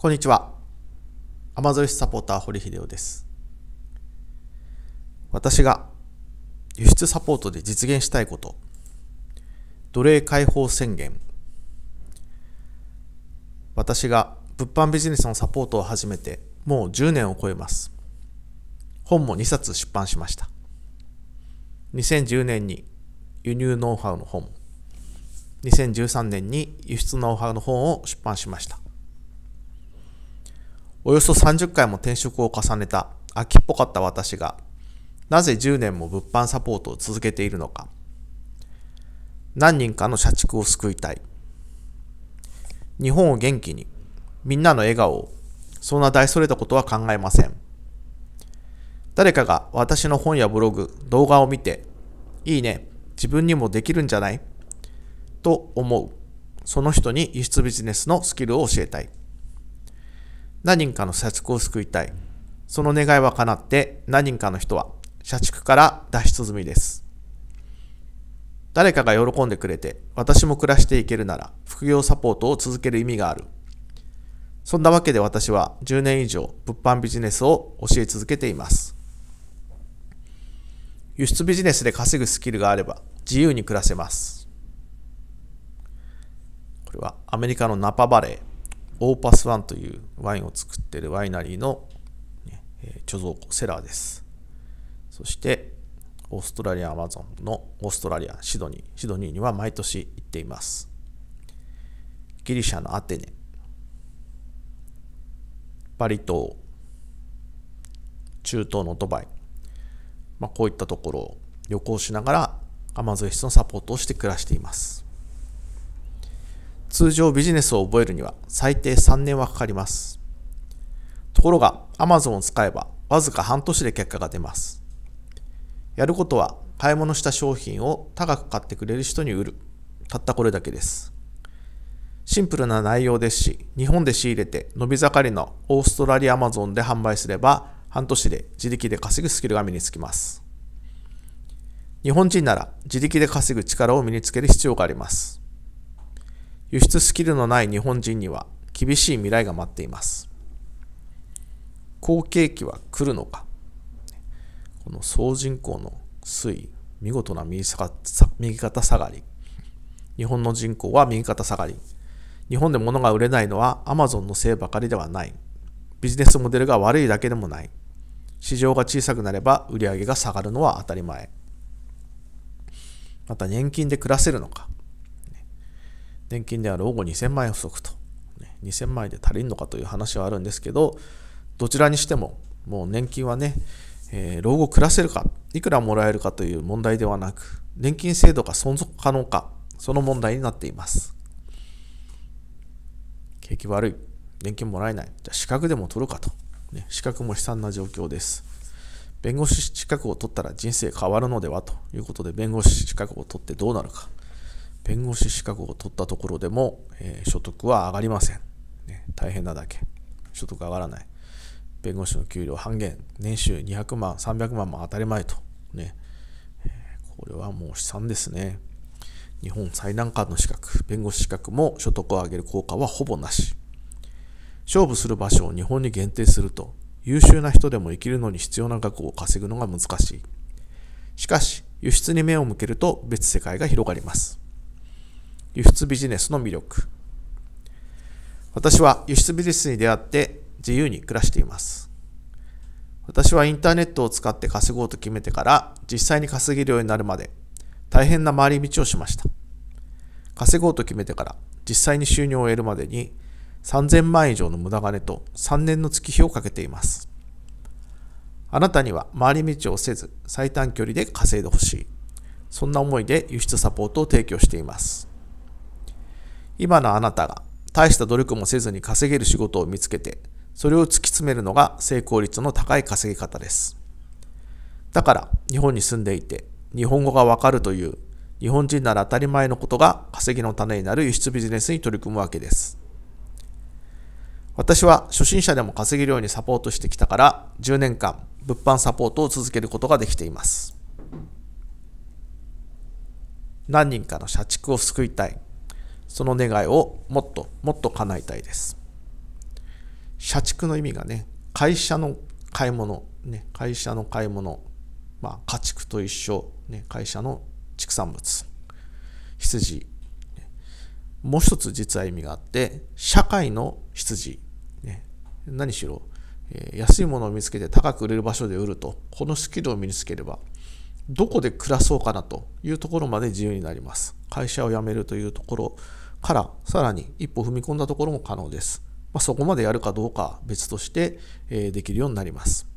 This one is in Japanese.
こんにちは。アゾイスサポーター堀秀夫です。私が輸出サポートで実現したいこと、奴隷解放宣言、私が物販ビジネスのサポートを始めてもう10年を超えます。本も2冊出版しました。2010年に輸入ノウハウの本、2013年に輸出ノウハウの本を出版しました。およそ30回も転職を重ねた秋っぽかった私が、なぜ10年も物販サポートを続けているのか。何人かの社畜を救いたい。日本を元気に、みんなの笑顔を、そんな大それたことは考えません。誰かが私の本やブログ、動画を見て、いいね、自分にもできるんじゃないと思う。その人に輸出ビジネスのスキルを教えたい。何人かの社畜を救いたい。その願いは叶って何人かの人は社畜から脱出済みです。誰かが喜んでくれて私も暮らしていけるなら副業サポートを続ける意味がある。そんなわけで私は10年以上物販ビジネスを教え続けています。輸出ビジネスで稼ぐスキルがあれば自由に暮らせます。これはアメリカのナパバレー。オーパスワンというワインを作っているワイナリーの、ね、貯蔵庫、セラーです。そして、オーストラリア・アマゾンのオーストラリア・シドニー、シドニーには毎年行っています。ギリシャのアテネ、バリ島、中東のドバイ、まあ、こういったところを旅行しながらアマゾン室のサポートをして暮らしています。通常ビジネスを覚えるには最低3年はかかります。ところが Amazon を使えばわずか半年で結果が出ます。やることは買い物した商品を高く買ってくれる人に売る。たったこれだけです。シンプルな内容ですし、日本で仕入れて伸び盛りのオーストラリア Amazon で販売すれば半年で自力で稼ぐスキルが身につきます。日本人なら自力で稼ぐ力を身につける必要があります。輸出スキルのない日本人には厳しい未来が待っています好景気は来るのかこの総人口の推移見事な右肩下がり日本の人口は右肩下がり日本で物が売れないのは Amazon のせいばかりではないビジネスモデルが悪いだけでもない市場が小さくなれば売り上げが下がるのは当たり前また年金で暮らせるのか年金である保護2000万円不足と、ね、2000万円で足りんのかという話はあるんですけど、どちらにしても、もう年金はね、えー、老後暮らせるか、いくらもらえるかという問題ではなく、年金制度が存続可能か、その問題になっています。景気悪い、年金もらえない、じゃあ資格でも取るかと、ね、資格も悲惨な状況です。弁護士資格を取ったら人生変わるのではということで、弁護士資格を取ってどうなるか。弁護士資格を取ったところでも、えー、所得は上がりません、ね、大変なだけ所得上がらない弁護士の給料半減年収200万300万も当たり前とねこれはもう悲惨ですね日本最難関の資格弁護士資格も所得を上げる効果はほぼなし勝負する場所を日本に限定すると優秀な人でも生きるのに必要な額を稼ぐのが難しいしかし輸出に目を向けると別世界が広がります輸出ビジネスの魅力私は輸出ビジネスに出会って自由に暮らしています私はインターネットを使って稼ごうと決めてから実際に稼げるようになるまで大変な回り道をしました稼ごうと決めてから実際に収入を得るまでに3000万以上の無駄金と3年の月日をかけていますあなたには回り道をせず最短距離で稼いでほしいそんな思いで輸出サポートを提供しています今のあなたが大した努力もせずに稼げる仕事を見つけて、それを突き詰めるのが成功率の高い稼ぎ方です。だから日本に住んでいて日本語がわかるという日本人なら当たり前のことが稼ぎの種になる輸出ビジネスに取り組むわけです。私は初心者でも稼げるようにサポートしてきたから10年間物販サポートを続けることができています。何人かの社畜を救いたい。その願いをもっともっと叶えたいです。社畜の意味がね、会社の買い物、ね、会社の買い物、まあ、家畜と一緒、ね、会社の畜産物、羊、もう一つ実は意味があって、社会の羊、ね、何しろ、え安いものを見つけて高く売れる場所で売ると、このスキルを身につければ、どこで暮らそうかなというところまで自由になります。会社を辞めるというところから、さらに一歩踏み込んだところも可能です。まあ、そこまでやるかどうか別として、えできるようになります。